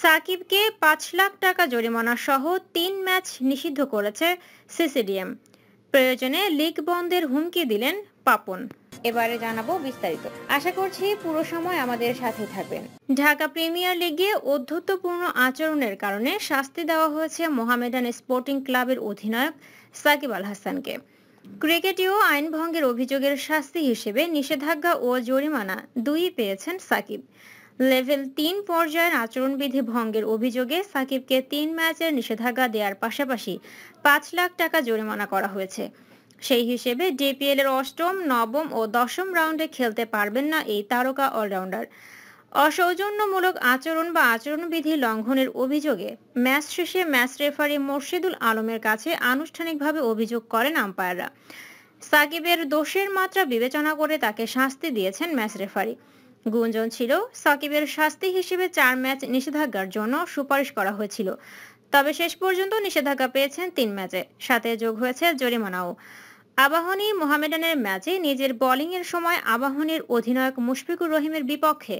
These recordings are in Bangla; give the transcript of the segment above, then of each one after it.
সাকিবকে পাঁচ লাখ টাকা জরিমানা সহ তিন ম্যাচ নিষিদ্ধ করেছে সিসিডিএম প্রয়োজনে লিগ বন্ধের হুমকি দিলেন পাপন এবারে জানাবো বিস্তারিত আশা করছি পুরো সময় আমাদের সাথে থাকবেন ঢাকা প্রিমিয়ার লিগে অধ্যত্বপূর্ণ আচরণের কারণে শাস্তি দেওয়া হয়েছে মোহামেডান স্পোর্টিং ক্লাবের অধিনায়ক সাকিব আল হাসানকে ক্রিকেটীয় আইন ভঙ্গের অভিযোগের শাস্তি হিসেবে নিষেধাজ্ঞা ও জরিমানা দুই পেয়েছেন সাকিব লেভেল তিন পর্যায়ের আচরণবিধি ভঙ্গের অভিযোগে সাকিবকে তিন ম্যাচের নিষেধাজ্ঞা দেওয়ার পাশাপাশি পাঁচ লাখ টাকা জরিমানা করা হয়েছে সেই হিসেবে ডিপিএল এর অষ্টম নবম ও দশম রাউন্ডে খেলতে পারবেন না এই তারকা অলরাউন্ডার অসৌজন্যমূলক আচরণ বা আচরণবিধি লঙ্ঘনের অভিযোগে ম্যাচ শেষে ম্যাচ রেফারি মোর্শেদুল আলমের কাছে আনুষ্ঠানিকভাবে অভিযোগ করেন আম্পায়াররা সাকিবের দোষের মাত্রা বিবেচনা করে তাকে শাস্তি দিয়েছেন ম্যাচ রেফারি গুঞ্জন ছিল সাকিবের শাস্তি হিসেবে চার ম্যাচ নিষেধাজ্ঞার জন্য সুপারিশ করা হয়েছিল তবে শেষ পর্যন্ত নিষেধাজ্ঞা পেয়েছেন তিন ম্যাচে সাথে যোগ হয়েছে জরিমানাও আবাহনী মোহামেডানের ম্যাচে নিজের বোলিংয়ের সময় আবাহনীর অধিনায়ক মুশফিকুর রহিমের বিপক্ষে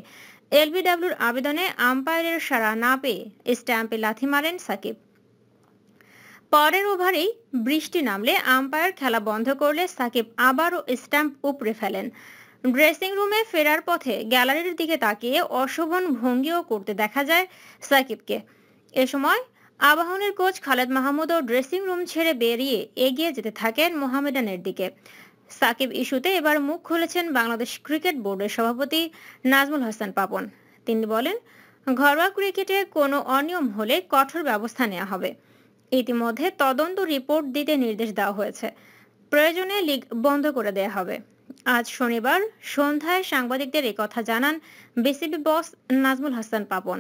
এলবিডব্লিউর আবেদনে আম্পায়ারের সাড়া না পেয়ে স্ট্যাম্পে লাথি মারেন সাকিব পরের ওভারেই বৃষ্টি নামলে আম্পায়ার খেলা বন্ধ করলে সাকিব আবারও স্ট্যাম্প উপড়ে ফেলেন ড্রেসিং রুমে ফেরার পথে গ্যালারির দিকে তাকিয়ে অশোভন ভঙ্গিও করতে দেখা যায় সাকিবকে এ সময় আবাহনের কোচ খালেদ মাহমুদও ড্রেসিং রুম ছেড়ে বেরিয়ে এগিয়ে যেতে থাকেন মোহামেডানের দিকে সাকিব ইস্যুতে এবার মুখ খুলেছেন বাংলাদেশ ক্রিকেট বোর্ডের সভাপতি নাজমুল হাসান পাপন তিনি বলেন ঘরোয়া ক্রিকেটে কোনো অনিয়ম হলে কঠোর ব্যবস্থা নেওয়া হবে ইতিমধ্যে তদন্ত রিপোর্ট দিতে নির্দেশ দেওয়া হয়েছে প্রয়োজনে লিগ বন্ধ করে দেয়া হবে আজ শনিবার সন্ধ্যায় সাংবাদিকদের কথা জানান বিসিবি বস নাজমুল হাসান পাপন